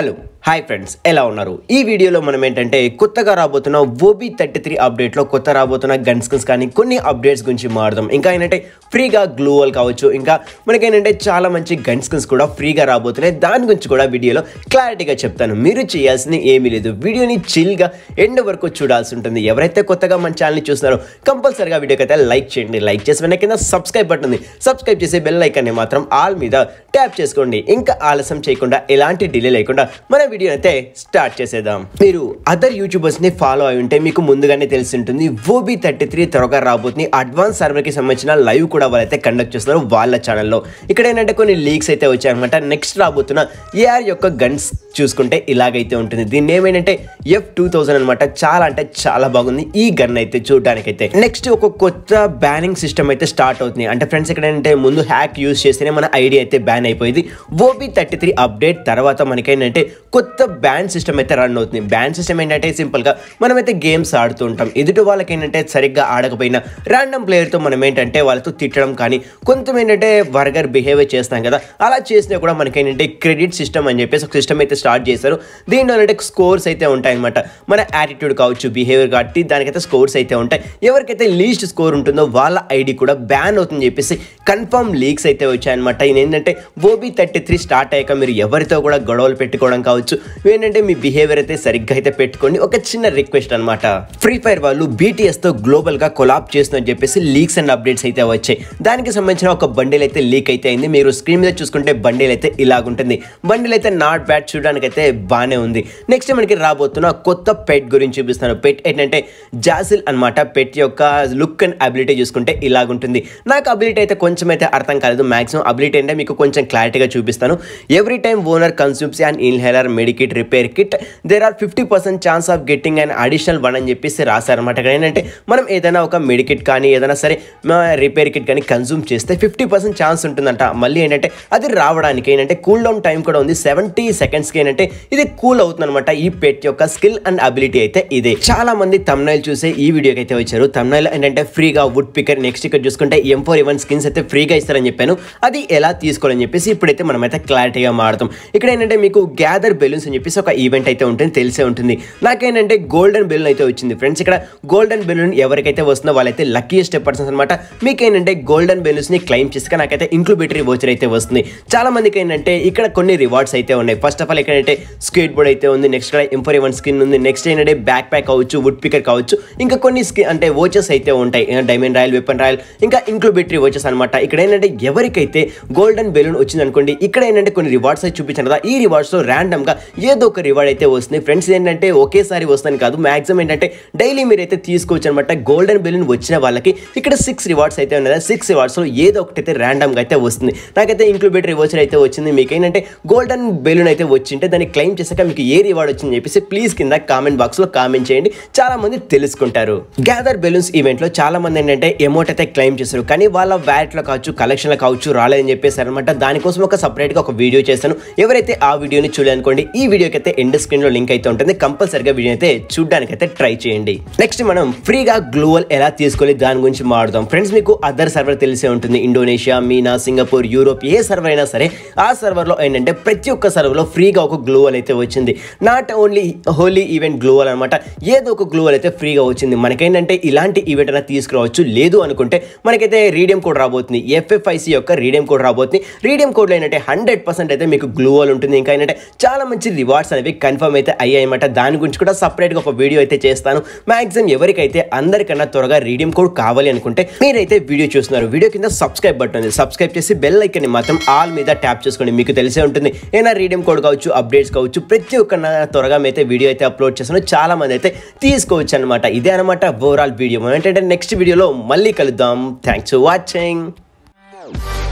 hello hi friends ఎలా ఉన్నారు ఈ వీడియోలో మనం ఏంటంటే కొత్తగా రాబోతున్న ఓబీ థర్టీ త్రీ అప్డేట్లో కొత్త రాబోతున్న గన్ స్కిన్స్ కానీ కొన్ని అప్డేట్స్ గురించి మారుదాం ఇంకా ఏంటంటే ఫ్రీగా గ్లోవల్ కావచ్చు ఇంకా మనకేంటంటే చాలా మంచి గన్ స్కిన్స్ కూడా ఫ్రీగా రాబోతున్నాయి దాని గురించి కూడా వీడియోలో క్లారిటీగా చెప్తాను మీరు చేయాల్సింది ఏమీ లేదు వీడియోని చిల్గా ఎండ్ వరకు చూడాల్సి ఉంటుంది ఎవరైతే కొత్తగా మన ఛానల్ని చూస్తున్నారో కంపల్సరీగా వీడియోకి అయితే లైక్ చేయండి లైక్ చేసి వెనక కింద సబ్స్క్రైబ్ బటన్ ఉంది సబ్స్క్రైబ్ చేసే బెల్ ఐకాన్ని మాత్రం ఆల్ మీద ట్యాప్ చేసుకోండి ఇంకా ఆలస్యం చేయకుండా ఎలాంటి డిలే లేకుండా మన వీడియో అయితే స్టార్ట్ చేసేద్దాం మీరు అదర్ యూట్యూబర్స్ని ఫాలో అయి ఉంటే మీకు ముందుగానే తెలిసి ఉంటుంది ఓబీ థర్టీ త్రీ త్వరగా రాబోతుంది అడ్వాన్స్ సర్వర్ కి సంబంధించిన లైవ్ కూడా వాళ్ళైతే కండక్ట్ చేస్తున్నారు వాళ్ళ ఛానల్లో ఇక్కడ ఏంటంటే కొన్ని లీక్స్ అయితే వచ్చాయనమాట నెక్స్ట్ రాబోతున్న ఏఆర్ యొక్క గన్స్ చూసుకుంటే ఇలాగైతే ఉంటుంది దీన్ని ఏమైందంటే ఎఫ్ టూ థౌసండ్ అనమాట చాలా అంటే చాలా బాగుంది ఈ గన్ అయితే చూడడానికైతే నెక్స్ట్ ఒక కొత్త బ్యానింగ్ సిస్టమ్ అయితే స్టార్ట్ అవుతుంది అంటే ఫ్రెండ్స్ ఇక్కడ ఏంటంటే ముందు హ్యాక్ యూస్ చేస్తేనే మన ఐడి అయితే బ్యాన్ అయిపోయింది ఓబీ థర్టీ త్రీ అప్డేట్ తర్వాత మనకేంటంటే అయితే కొత్త బ్యాండ్ సిస్టమ్ అయితే రన్ అవుతుంది బ్యాండ్ సిస్టమ్ ఏంటంటే సింపుల్గా మనమైతే గేమ్స్ ఆడుతూ ఉంటాం ఎదుటి వాళ్ళకి ఏంటంటే సరిగ్గా ఆడకపోయినా ర్యాండమ్ ప్లేయర్తో మనం ఏంటంటే వాళ్ళతో తిట్టడం కానీ కొంచెం ఏంటంటే వర్గర్ బిహేవియర్ చేస్తాం కదా అలా చేసినా కూడా మనకేంటంటే క్రెడిట్ సిస్టమ్ అని చెప్పేసి ఒక సిస్టమ్ అయితే స్టార్ట్ చేశారు దీనిలో అంటే స్కోర్స్ అయితే ఉంటాయన్నమాట మన యాటిట్యూడ్ కావచ్చు బిహేవియర్ కాబట్టి దానికైతే స్కోర్స్ అయితే ఉంటాయి ఎవరికైతే లీస్ట్ స్కోర్ ఉంటుందో వాళ్ళ ఐడి కూడా బ్యాన్ అవుతుందని చెప్పేసి కన్ఫర్మ్ లీక్స్ అయితే వచ్చాయన్నమాట ఇది ఏంటంటే ఓబీ థర్టీ త్రీ స్టార్ట్ అయ్యాక మీరు ఎవరితో కూడా గొడవలు పెట్టుకోవడం చేసుకోవడం కావచ్చు ఏంటంటే మీ బిహేవియర్ అయితే సరిగ్గా అయితే పెట్టుకోండి ఒక చిన్న రిక్వెస్ట్ అనమాట ఫ్రీ ఫైర్ వాళ్ళు బీటీఎస్ తో గ్లోబల్ గా కొలాబ్ చేస్తుందని చెప్పేసి లీక్స్ అండ్ అప్డేట్స్ అయితే వచ్చాయి దానికి సంబంధించిన ఒక బండిల్ అయితే లీక్ అయితే అయింది మీరు స్క్రీన్ మీద చూసుకుంటే బండిల్ అయితే ఇలాగుంటుంది బండిల్ అయితే నాట్ బ్యాడ్ చూడడానికి అయితే బాగానే ఉంది నెక్స్ట్ మనకి రాబోతున్న కొత్త పెట్ గురించి చూపిస్తాను పెట్ ఏంటంటే జాసిల్ అనమాట పెట్ యొక్క లుక్ అండ్ అబిలిటీ చూసుకుంటే ఇలాగుంటుంది నాకు అబిలిటీ అయితే కొంచెం అయితే అర్థం కాలేదు మాక్సిమం అబిలిటీ అంటే మీకు కొంచెం క్లారిటీగా చూపిస్తాను every time owner consumes and in inhaler medkit repair kit there are fifty percent chance of getting and additional one అని చెప్పేసి రాశారనమాట ఇక్కడ ఏంటంటే మనం ఏదైనా ఒక మెడికిట్ కానీ ఏదైనా సరే రిపేర్ కిట్ కానీ కన్జ్యూమ్ చేస్తే ఫిఫ్టీ పర్సెంట్ ఛాన్స్ ఉంటుందంట మళ్ళీ ఏంటంటే అది రావడానికి ఏంటంటే కూల్ డౌన్ టైం కూడా ఉంది సెవెంటీ సెకండ్స్కి ఏంటంటే ఇది కూల్ అవుతుంది అనమాట ఈ పెట్ యొక్క స్కిల్ అండ్ అబిలిటీ అయితే ఇదే చాలా మంది తమ్నైల్ చూసే ఈ వీడియోకి అయితే వచ్చారు తమ్నైల్ ఏంటంటే ఫ్రీగా వుడ్ పికర్ నెక్స్ట్ ఇక్కడ చూసుకుంటే ఎం ఫోర్ ఎవన్ స్కిన్స్ అయితే ఫ్రీగా ఇస్తారని చెప్పాను అది ఎలా తీసుకోవాలని చెప్పేసి ఇప్పుడైతే మనమైతే క్లారిటీగా మారుతాం ఇక్కడ ఏంటంటే మీకు గ్యాదర్ బెలూన్స్ అని చెప్పేసి ఒక ఈవెంట్ అయితే ఉంటుంది తెలిసే ఉంటుంది నాకేంటంటే గోల్డెన్ బెలూన్ అయితే వచ్చింది ఫ్రెండ్స్ ఇక్కడ గోల్డెన్ బెలూన్ ఎవరికైతే వస్తుందో వాళ్ళైతే స్టెప్ పర్సన్స్ అనమాట మీకు ఏంటంటే గోల్డెన్ బెలూన్స్ ని క్లైమ్ చేసి నాకైతే ఇంక్లూబేటరీ వోచర్ అయితే వస్తుంది చాలా మందికి ఏంటంటే ఇక్కడ కొన్ని రివార్డ్స్ అయితే ఉన్నాయి ఫస్ట్ ఆఫ్ ఆల్ ఏంటంటే స్కేట్ బోర్డ్ అయితే ఉంది నెక్స్ట్ ఇక్కడ ఎంఫోర్ స్కిన్ ఉంది నెక్స్ట్ ఏంటంటే బ్యాక్ ప్యాక్ కావచ్చు వుడ్ పికర్ కావచ్చు ఇంకా కొన్ని స్కిన్ అంటే వోచర్స్ అయితే ఉంటాయి డైమండ్ రాయల్ వెపన్ రాయల్ ఇంకా ఇంక్లూబేటరీ వోచర్స్ అనమాట ఇక్కడ ఏంటంటే ఎవరికైతే గోల్డెన్ బెలూన్ వచ్చింది అనుకోండి ఇక్కడ ఏంటంటే కొన్ని రివార్డ్స్ అయితే చూపించాను కదా ఈ రివార్డ్స్ లో ర్యాండమ్గా ఏదో ఒక రివార్డ్ అయితే వస్తుంది ఫ్రెండ్స్ ఏంటంటే ఒకేసారి వస్తాను కాదు మ్యాక్సిమం ఏంటంటే డైలీ మీరైతే తీసుకోవచ్చు అనమాట గోల్డెన్ బెలూన్ వచ్చిన వాళ్ళకి ఇక్కడ సిక్స్ రివార్డ్స్ అయితే ఉన్నాయి సిక్స్ రివార్డ్స్లో ఏదో ఒకటి అయితే ర్యాండమ్గా అయితే వస్తుంది నాకైతే ఇంక్లూబేటరీ వోచర్ అయితే వచ్చింది మీకు ఏంటంటే గోల్డెన్ బెలూన్ అయితే వచ్చింటే దాన్ని క్లెయిమ్ చేశాక మీకు ఏ రివార్డ్ వచ్చింది చెప్పేసి ప్లీజ్ కింద కామెంట్ బాక్స్లో కామెంట్ చేయండి చాలా మంది తెలుసుకుంటారు గ్యాదర్ బెలూన్స్ ఈవెంట్లో చాలా మంది ఏంటంటే అమౌంట్ అయితే క్లెయిమ్ చేశారు కానీ వాళ్ళ వ్యాట్లో కావచ్చు కలెక్షన్లో కావచ్చు రాలేదని చెప్పేసి అనమాట దానికోసం ఒక సపరేట్గా ఒక వీడియో చేశాను ఎవరైతే ఆ వీడియోని చూడాలనుకోండి ఈ వీడియోకి అయితే ఎండ్ స్క్రీన్ లో లింక్ అయితే ఉంటుంది కంపల్సరిగా వీడియో అయితే చూడడానికి అయితే ట్రై చేయండి నెక్స్ట్ మనం ఫ్రీగా గ్లోవల్ ఎలా తీసుకోవాలి దాని గురించి మాట్లాడదాం ఫ్రెండ్స్ మీకు అదర్ సర్వర్ తెలిసే ఉంటుంది ఇండోనేషియా మీనా సింగపూర్ యూరోప్ ఏ సర్వర్ అయినా సరే ఆ సర్వర్లో ఏంటంటే ప్రతి ఒక్క సర్వర్లో ఫ్రీగా ఒక గ్లోవల్ అయితే వచ్చింది not only Holi event global అనమాట ఏదో ఒక గ్లోవల్ అయితే ఫ్రీగా వచ్చింది మనకేంటంటే ఇలాంటి ఈవెంట్ అయినా తీసుకురావచ్చు లేదు అనుకుంటే మనకైతే రీడియం కోడ్ రాబోతుంది ఎఫ్ఎఫ్ఐసి యొక్క రీడియం కోడ్ రాబోతుంది రీడియం కోడ్లో ఏంటంటే హండ్రెడ్ పర్సెంట్ అయితే మీకు గ్లోవల్ ఉంటుంది ఇంకా ఏంటంటే చాలా మంచి రివార్డ్స్ అనేవి కన్ఫర్మ్ అయితే అయ్యాయన్నమాట దాని గురించి కూడా సపరేట్గా ఒక వీడియో అయితే చేస్తాను మ్యాక్సిమం ఎవరికైతే అందరికన్నా త్వరగా రీడియం కోడ్ కావాలి అనుకుంటే మీరైతే వీడియో చూస్తున్నారు వీడియో కింద సబ్స్క్రైబ్ బటన్ ఉంది సబ్స్క్రైబ్ చేసి బెల్ ఐకన్ని మాత్రం ఆల్ మీద ట్యాప్ చేసుకోండి మీకు తెలిసే ఉంటుంది ఏదైనా రీడియం కోడ్ కావచ్చు అప్డేట్స్ కావచ్చు ప్రతి ఒక్క త్వరగా అయితే వీడియో అయితే అప్లోడ్ చేస్తున్నారు చాలా మంది అయితే తీసుకోవచ్చు అనమాట ఇదే అనమాట ఓవరాల్ వీడియో ఏంటంటే నెక్స్ట్ వీడియోలో మళ్ళీ కలుద్దాం థ్యాంక్స్ ఫర్ వాచింగ్